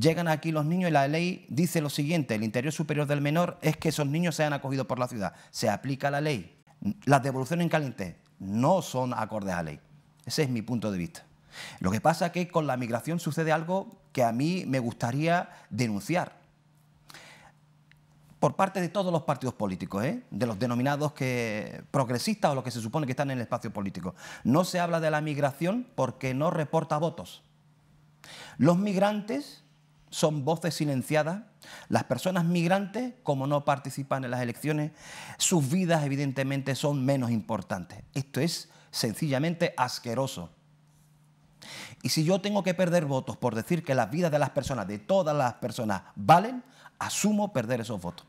llegan aquí los niños y la ley dice lo siguiente, el interior superior del menor es que esos niños sean acogidos por la ciudad. Se aplica la ley. Las devoluciones en caliente no son acordes a ley. Ese es mi punto de vista. Lo que pasa es que con la migración sucede algo que a mí me gustaría denunciar por parte de todos los partidos políticos, ¿eh? de los denominados que progresistas o los que se supone que están en el espacio político. No se habla de la migración porque no reporta votos. Los migrantes son voces silenciadas, las personas migrantes, como no participan en las elecciones, sus vidas evidentemente son menos importantes. Esto es sencillamente asqueroso. Y si yo tengo que perder votos por decir que las vidas de las personas, de todas las personas, valen, asumo perder esos votos.